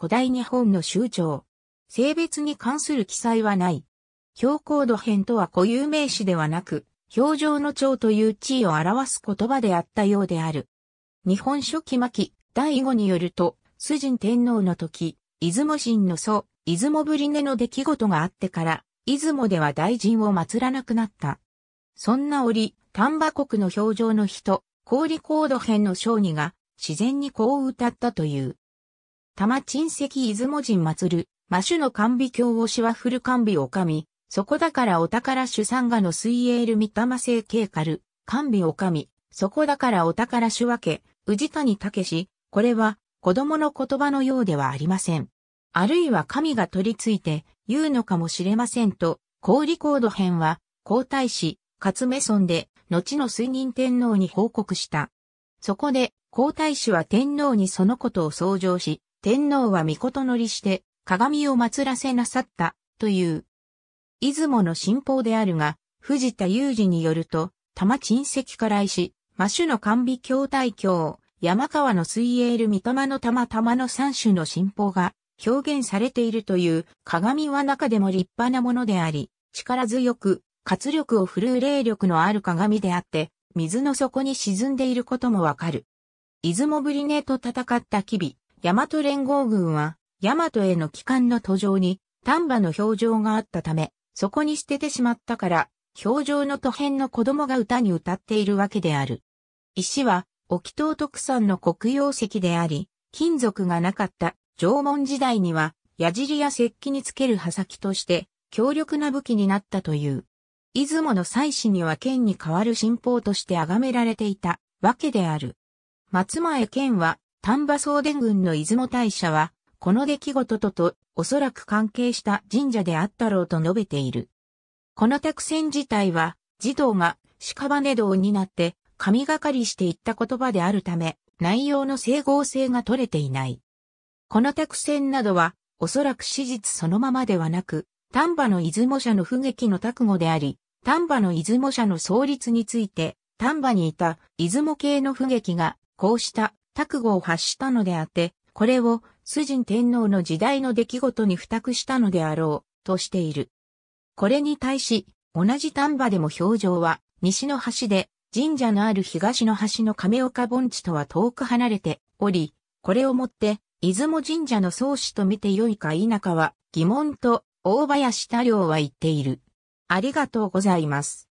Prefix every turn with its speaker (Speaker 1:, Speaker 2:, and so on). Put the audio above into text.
Speaker 1: 古代日本の州長。性別に関する記載はない。標高度編とは固有名詞ではなく、表情の長という地位を表す言葉であったようである。日本書紀巻、第五によると、崇神天皇の時、出雲神の祖、出雲ぶりねの出来事があってから、出雲では大臣を祀らなくなった。そんな折、丹波国の表情の人、氷高度編の将棋が、自然にこう歌ったという。玉珍石出雲神祭る、魔種の甘美教をしはふる甘美おかみ、そこだからお宝主参画の水泳る三玉聖慶かる、甘美おかみ、そこだからお宝主分け、宇治谷武し、これは、子供の言葉のようではありません。あるいは神が取り付いて言うのかもしれませんと、高リコード編は、皇太子、勝目村で、後の水任天皇に報告した。そこで、皇太子は天皇にそのことを奏上し、天皇は御事乗りして鏡を祀らせなさったという。出雲の神宝であるが、藤田雄二によると、玉陳石から石、魔種の甘美京大京、山川の水泳る三玉の玉玉の三種の神宝が表現されているという鏡は中でも立派なものであり、力強く、活力を振るう霊力のある鏡であって、水の底に沈んでいることもわかる。出雲ぶりねと戦った機微、大和連合軍は、大和への帰還の途上に、丹波の表情があったため、そこに捨ててしまったから、表情の都辺の子供が歌に歌っているわけである。石は、沖東特産の黒曜石であり、金属がなかった縄文時代には、矢尻や石器につける刃先として、強力な武器になったという。出雲の祭祀には剣に代わる信仰として崇められていたわけである。松前剣は丹波総伝軍の出雲大社は、この出来事とと、おそらく関係した神社であったろうと述べている。この託戦自体は、児童が屍道になって、神がかりしていった言葉であるため、内容の整合性が取れていない。この託戦などは、おそらく史実そのままではなく、丹波の出雲社の不撃の覚悟であり、丹波の出雲社の創立について、丹波にいた出雲系の不撃が、こうした覚悟を発したのであって、これを、崇神天皇の時代の出来事に付託したのであろう、としている。これに対し、同じ丹波でも表情は、西の端で、神社のある東の端の亀岡盆地とは遠く離れており、これをもって、出雲神社の創始と見てよいか否かは、疑問と、大林太良は言っている。ありがとうございます。